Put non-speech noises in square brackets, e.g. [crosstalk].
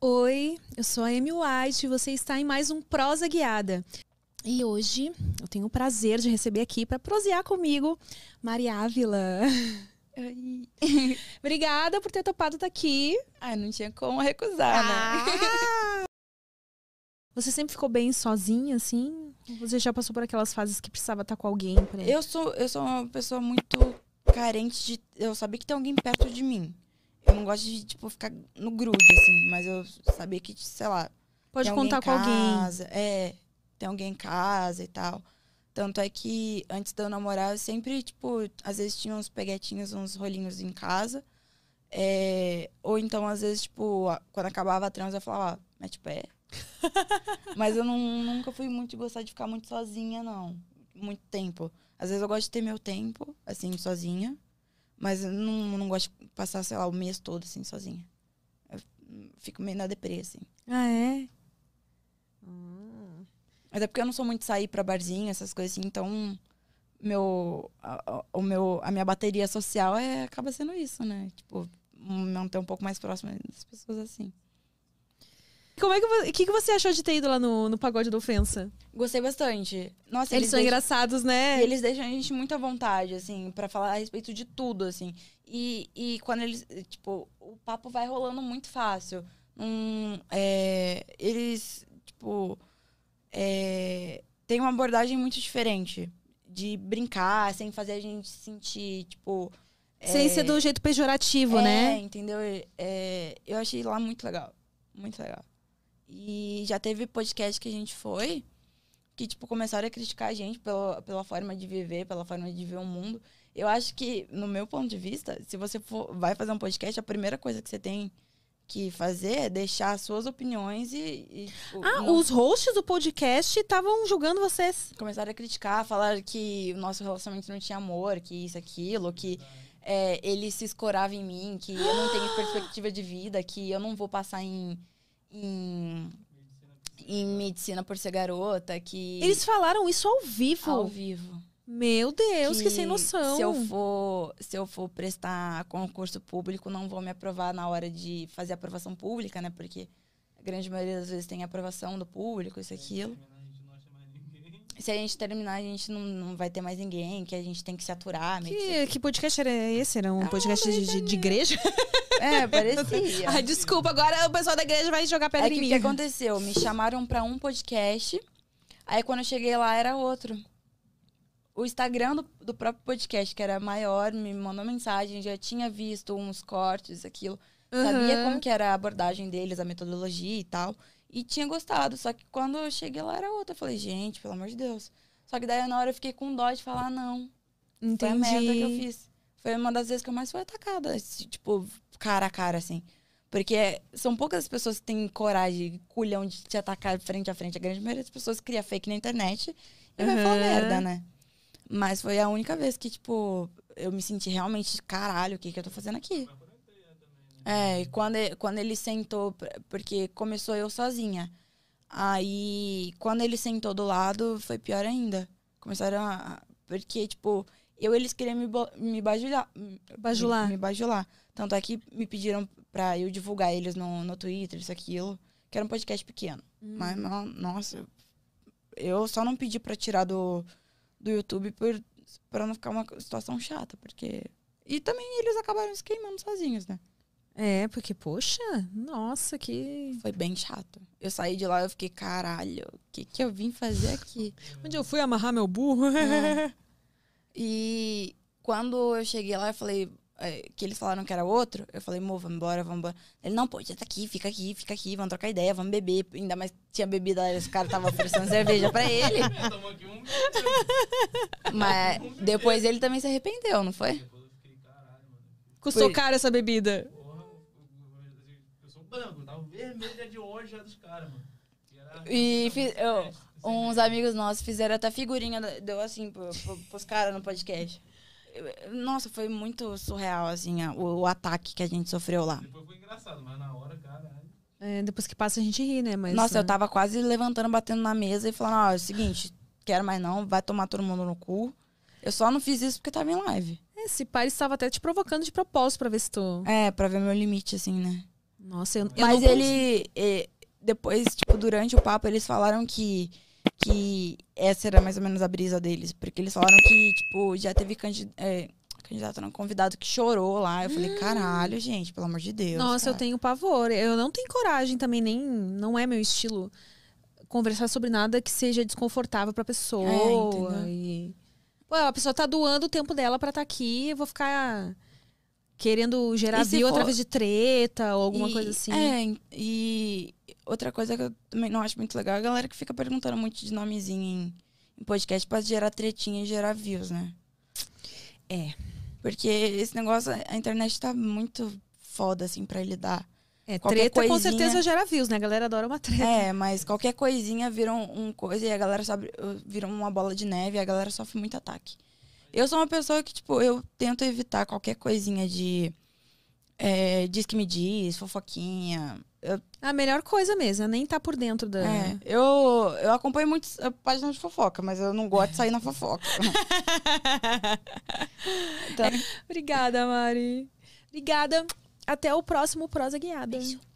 Oi, eu sou a Amy White e você está em mais um Prosa Guiada. E hoje eu tenho o prazer de receber aqui para prosear comigo Maria Ávila. [laughs] [laughs] Obrigada por ter topado estar tá aqui. Ah, não tinha como recusar, né? Ah! [laughs] Você sempre ficou bem sozinha, assim? Você já passou por aquelas fases que precisava estar tá com alguém? Pra... Eu sou eu sou uma pessoa muito carente de eu sabia que tem alguém perto de mim. Eu não gosto de, tipo, ficar no grude, assim, mas eu sabia que, sei lá. Pode contar alguém com casa, alguém. É, tem alguém em casa e tal. Tanto é que antes de eu namorar, eu sempre, tipo, às vezes tinha uns peguetinhos, uns rolinhos em casa. É, ou então, às vezes, tipo, quando acabava a transa, eu falava, ah, mete pé. [laughs] Mas eu não, nunca fui muito gostar de ficar muito sozinha, não. Muito tempo. Às vezes eu gosto de ter meu tempo, assim, sozinha. Mas eu não, não gosto de passar, sei lá, o mês todo, assim, sozinha. Eu fico meio na deprê, assim. Ah, é? Hum. Até porque eu não sou muito sair pra barzinho, essas coisas assim, então meu, a, o meu, a minha bateria social é, acaba sendo isso, né? Tipo, manter um pouco mais próxima das pessoas assim. Como é que, que, que você achou de ter ido lá no, no Pagode da Ofensa? Gostei bastante. Nossa, eles, eles são deixam, engraçados, né? E eles deixam a gente muito à vontade, assim, para falar a respeito de tudo, assim. E, e quando eles, tipo, o papo vai rolando muito fácil. Um, é, eles, tipo, é, tem uma abordagem muito diferente de brincar, sem fazer a gente sentir, tipo. É sem é, ser do jeito pejorativo, é, né? É, entendeu? É, eu achei lá muito legal. Muito legal. E já teve podcast que a gente foi, que, tipo, começaram a criticar a gente pela, pela forma de viver, pela forma de ver o mundo. Eu acho que, no meu ponto de vista, se você for, vai fazer um podcast, a primeira coisa que você tem que fazer é deixar as suas opiniões e. e tipo, ah, os hosts do podcast estavam julgando vocês. Começaram a criticar, falaram que o nosso relacionamento não tinha amor, que isso, aquilo, que. É, ele se escorava em mim, que eu não tenho [gasps] perspectiva de vida, que eu não vou passar em em em Medicina por Ser Garota, que. Eles falaram isso ao vivo. Ao vivo. Meu Deus, que, que, sem noção. Se eu for, se eu for prestar concurso público, não vou me aprovar na hora de fazer aprovação pública, né? Porque a grande maioria das vezes tem aprovação do público, isso aquilo. É se a gente terminar, a gente não, não vai ter mais ninguém, que a gente tem que se aturar. Que, que, assim. que podcast era esse? Era um ah, podcast de, de, igreja? [laughs] É, parecia. [laughs] desculpa, agora o pessoal da igreja vai jogar pedra é em mim. O que aconteceu? Me chamaram para um podcast, aí quando eu cheguei lá era outro. O Instagram do, do próprio podcast, que era maior, me mandou mensagem, já tinha visto uns cortes, aquilo. Uhum. Sabia como que era a abordagem deles, a metodologia e tal. E tinha gostado. Só que quando eu cheguei lá era outra. Eu falei, gente, pelo amor de Deus. Só que daí na hora eu fiquei com dó de falar não. Entendi. Foi a merda que eu fiz. Foi uma das vezes que eu mais fui atacada. Tipo, cara a cara, assim. Porque são poucas as pessoas que têm coragem, culhão de te atacar frente a frente. A grande maioria das pessoas cria fake na internet e uhum. vai falar merda, né? Mas foi a única vez que, tipo, eu me senti realmente, caralho, o que, que eu tô fazendo aqui? É, quando, quando ele sentou, porque começou eu sozinha. Aí, quando ele sentou do lado, foi pior ainda. Começaram a. Porque, tipo, eu eles queriam me, me bajular. Bajular. Me, me bajular. Tanto é que me pediram pra eu divulgar eles no, no Twitter, isso, aquilo. Que era um podcast pequeno. Hum. Mas, não, nossa, eu só não pedi pra tirar do, do YouTube por, pra não ficar uma situação chata, porque. E também eles acabaram se queimando sozinhos, né? É, porque, poxa, nossa, que. Foi bem chato. Eu saí de lá e fiquei, caralho, o que, que eu vim fazer aqui? Onde eu fui amarrar meu burro? É. [laughs] E quando eu cheguei lá, eu falei, eh, que eles falaram que era outro, eu falei, mo, vamos embora, vamos embora. Ele, não, pô, já tá aqui, fica aqui, fica aqui, vamos trocar ideia, vamos beber. Ainda mais tinha bebida, lá, esse cara tava oferecendo [laughs] cerveja pra ele. [laughs] Mas depois ele também se arrependeu, não foi? Custou caro essa bebida branco, tava vermelha de hoje já dos caras, mano. E, fiz, eu, uns amigos nossos fizeram até figurinha, deu assim pro, pro, pros caras no podcast. Nossa, foi muito surreal, assim, o, o, ataque que a gente sofreu lá. Depois foi engraçado, mas na hora, é. é, depois que passa a gente ri, né? Mas, Nossa, né? eu tava quase levantando, batendo na mesa e falando: ó, ah, é o seguinte, quero mais não, vai tomar todo mundo no cu. Eu só não fiz isso porque tava em live. Esse é, pai estava até te provocando de propósito pra ver se tu. É, pra ver meu limite, assim, né? Nossa, eu, eu Mas não ele. depois, tipo, durante o papo, eles falaram que que essa era mais ou menos a brisa deles. Porque eles falaram que, tipo, já teve candid é, candidato, não, convidado que chorou lá. Eu hum. falei, caralho, gente, pelo amor de Deus. Nossa, cara. eu tenho pavor. Eu não tenho coragem também, nem. Não é meu estilo conversar sobre nada que seja desconfortável pra pessoa. É, e... Pô, a pessoa tá doando o tempo dela pra estar tá aqui, eu vou ficar querendo gerar view for... através de treta ou alguma e, coisa assim. É, e outra coisa que eu também não acho muito legal é a galera que fica perguntando muito de nomezinho em, em podcast pra gerar tretinha e gerar views, né? É. Porque esse negócio, a internet tá muito foda, assim, pra lidar. É, qualquer treta coisinha... com certeza gera views, né? A galera adora uma treta. É, mas qualquer coisinha vira um, um coisa e a galera sabe, vira uma bola de neve e a galera sofre muito ataque. Eu sou uma pessoa que, tipo, eu tento evitar qualquer coisinha de. É, diz que me diz, fofoquinha. Eu... A melhor coisa mesmo, é nem tá por dentro da. É, eu, eu acompanho muito a página de fofoca, mas eu não gosto de sair na fofoca. então... [laughs] Obrigada, Mari. Obrigada. Até o próximo Prosa Guiada. Beijo.